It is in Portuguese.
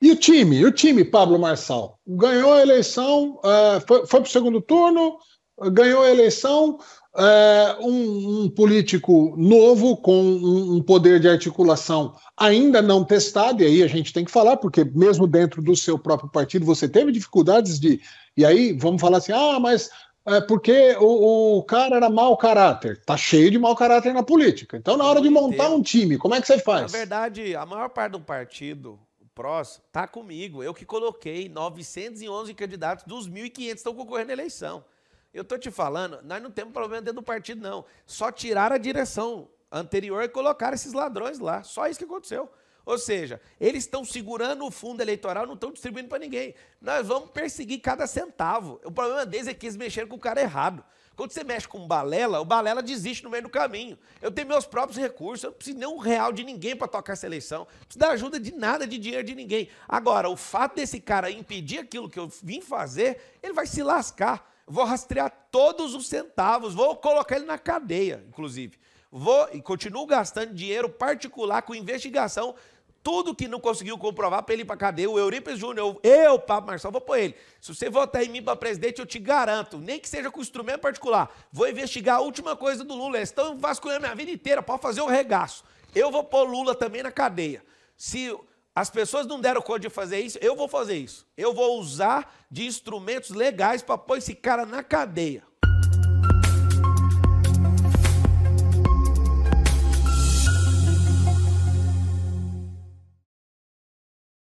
E o time? o time, Pablo Marçal? Ganhou a eleição, é, foi, foi para o segundo turno, ganhou a eleição. É, um, um, político novo com um, poder de articulação ainda não testado, e aí a gente tem que falar, porque mesmo dentro do seu próprio partido você teve dificuldades de. E aí vamos falar assim: ah, mas é porque o, o cara era mau caráter. Tá cheio de mau caráter na política. Então, na hora de montar um time, como é que você faz? Na verdade, a maior parte do partido prós, tá comigo. Eu que coloquei 911 candidatos dos 1.500 estão concorrendo à eleição. Eu tô te falando, nós não temos problema dentro do partido, não. Só tiraram a direção anterior e colocaram esses ladrões lá. Só isso que aconteceu. Ou seja, eles estão segurando o fundo eleitoral, não estão distribuindo para ninguém. Nós vamos perseguir cada centavo. O problema deles é que eles mexeram com o cara errado. Quando você mexe com balela, o balela desiste no meio do caminho. Eu tenho meus próprios recursos, eu não preciso nem um real de ninguém para tocar essa eleição. Não preciso da ajuda de nada, de dinheiro de ninguém. Agora, o fato desse cara impedir aquilo que eu vim fazer, ele vai se lascar. Vou rastrear todos os centavos, vou colocar ele na cadeia, inclusive. Vou e continuo gastando dinheiro particular com investigação tudo que não conseguiu comprovar para ele ir para a cadeia. O Eurípides Júnior, eu, Pablo Marçal, vou pôr ele. Se você votar em mim para presidente, eu te garanto, nem que seja com instrumento particular, vou investigar a última coisa do Lula. Eles estão vasculhando minha vida inteira, pode fazer um regaço. Eu vou pôr Lula também na cadeia. Se as pessoas não deram conta de fazer isso, eu vou fazer isso. Eu vou usar de instrumentos legais para pôr esse cara na cadeia.